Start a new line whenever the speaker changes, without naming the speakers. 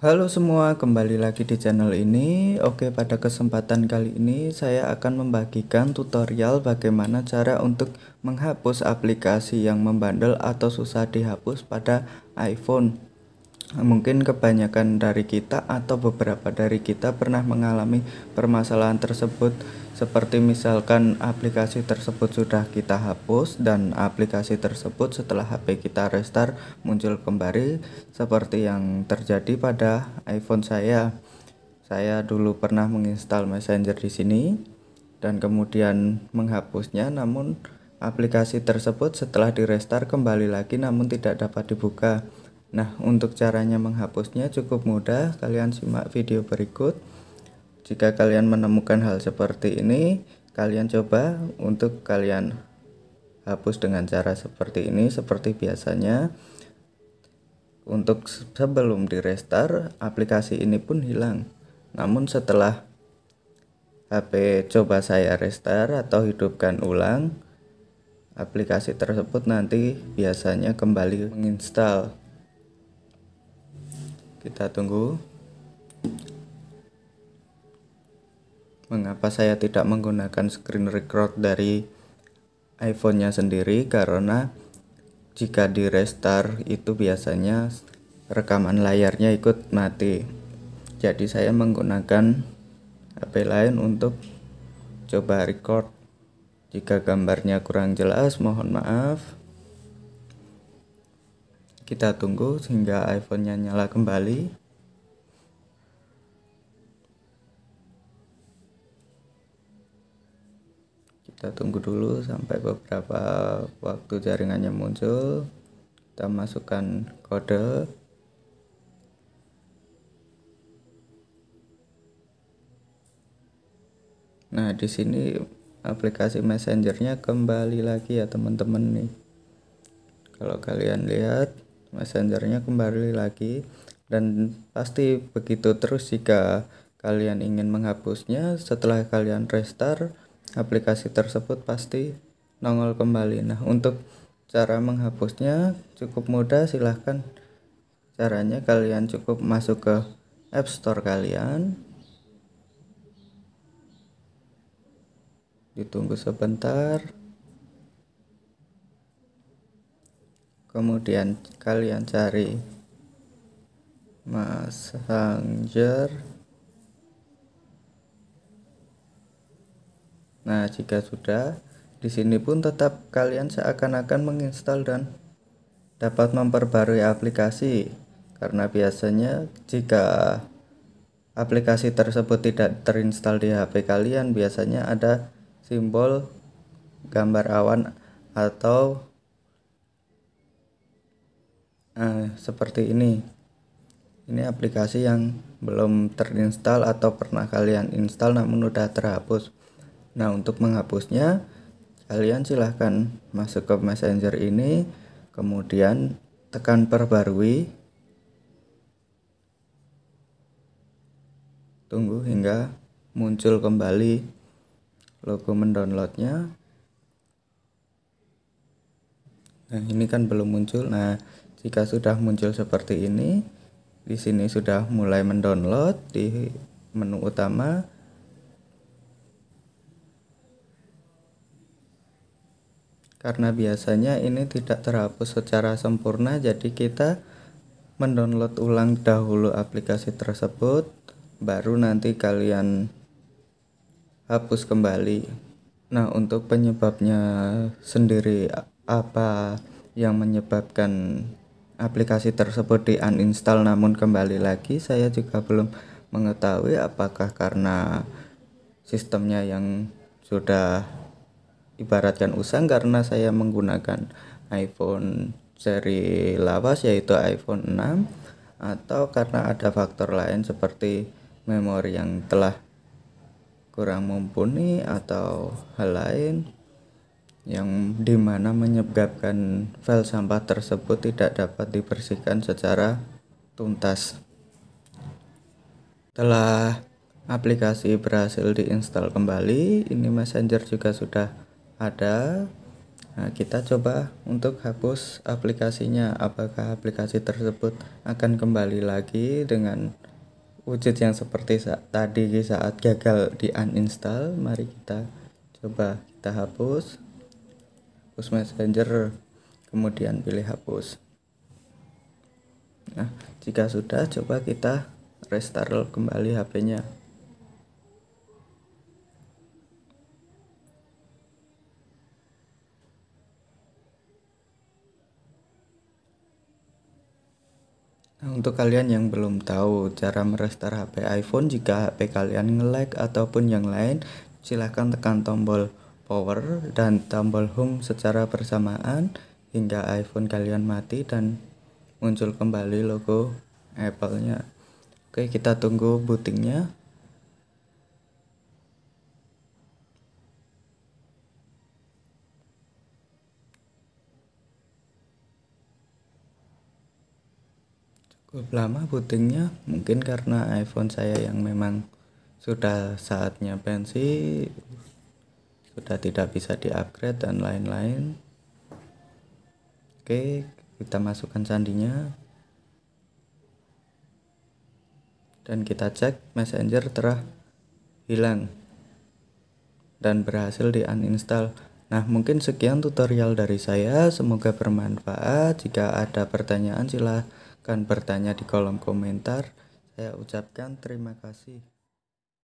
Halo semua, kembali lagi di channel ini. Oke, pada kesempatan kali ini saya akan membagikan tutorial bagaimana cara untuk menghapus aplikasi yang membandel atau susah dihapus pada iPhone mungkin kebanyakan dari kita atau beberapa dari kita pernah mengalami permasalahan tersebut seperti misalkan aplikasi tersebut sudah kita hapus dan aplikasi tersebut setelah HP kita restart muncul kembali seperti yang terjadi pada iPhone saya. Saya dulu pernah menginstal Messenger di sini dan kemudian menghapusnya namun aplikasi tersebut setelah di restart kembali lagi namun tidak dapat dibuka Nah, untuk caranya menghapusnya cukup mudah. Kalian simak video berikut. Jika kalian menemukan hal seperti ini, kalian coba untuk kalian hapus dengan cara seperti ini seperti biasanya. Untuk sebelum di restart, aplikasi ini pun hilang. Namun setelah HP coba saya restart atau hidupkan ulang, aplikasi tersebut nanti biasanya kembali menginstal kita tunggu. Mengapa saya tidak menggunakan screen record dari iPhone-nya sendiri? Karena jika di restart itu biasanya rekaman layarnya ikut mati. Jadi saya menggunakan HP lain untuk coba record. Jika gambarnya kurang jelas, mohon maaf kita tunggu sehingga iPhone-nya nyala kembali kita tunggu dulu sampai beberapa waktu jaringannya muncul kita masukkan kode Nah, di sini aplikasi messengernya kembali lagi ya teman-teman nih. Kalau kalian lihat messengernya kembali lagi dan pasti begitu terus jika kalian ingin menghapusnya setelah kalian restart aplikasi tersebut pasti nongol kembali nah untuk cara menghapusnya cukup mudah silahkan caranya kalian cukup masuk ke App Store kalian ditunggu sebentar kemudian kalian cari messenger nah jika sudah di sini pun tetap kalian seakan-akan menginstal dan dapat memperbarui aplikasi karena biasanya jika aplikasi tersebut tidak terinstal di HP kalian biasanya ada simbol gambar awan atau nah, seperti ini ini aplikasi yang belum terinstall atau pernah kalian install namun sudah terhapus nah untuk menghapusnya kalian silahkan masuk ke messenger ini kemudian tekan perbarui tunggu hingga muncul kembali logo mendownloadnya Nah, ini kan belum muncul. Nah, jika sudah muncul seperti ini, di sini sudah mulai mendownload di menu utama. Karena biasanya ini tidak terhapus secara sempurna, jadi kita mendownload ulang dahulu aplikasi tersebut, baru nanti kalian hapus kembali. Nah, untuk penyebabnya sendiri apa yang menyebabkan aplikasi tersebut di uninstall namun kembali lagi saya juga belum mengetahui apakah karena sistemnya yang sudah ibaratkan usang karena saya menggunakan iPhone seri lawas yaitu iPhone 6 atau karena ada faktor lain seperti memori yang telah kurang mumpuni atau hal lain yang dimana menyebabkan file sampah tersebut tidak dapat dibersihkan secara tuntas. Telah aplikasi berhasil diinstal kembali, ini Messenger juga sudah ada. Nah, kita coba untuk hapus aplikasinya. Apakah aplikasi tersebut akan kembali lagi dengan wujud yang seperti saat, tadi saat gagal di uninstall? Mari kita coba kita hapus hapus messenger kemudian pilih hapus nah jika sudah coba kita restart kembali HP-nya Nah, untuk kalian yang belum tahu cara merestart HP iPhone jika HP kalian nge-lag ataupun yang lain, silahkan tekan tombol power dan tombol home secara bersamaan hingga iPhone kalian mati dan muncul kembali logo Apple-nya. Oke, kita tunggu bootingnya. cukup lama bootingnya mungkin karena iPhone saya yang memang sudah saatnya pensi sudah tidak bisa diupgrade dan lain-lain oke kita masukkan sandinya dan kita cek messenger telah hilang dan berhasil di uninstall Nah, mungkin sekian tutorial dari saya. Semoga bermanfaat. Jika ada pertanyaan, silahkan bertanya di kolom komentar. Saya ucapkan terima kasih.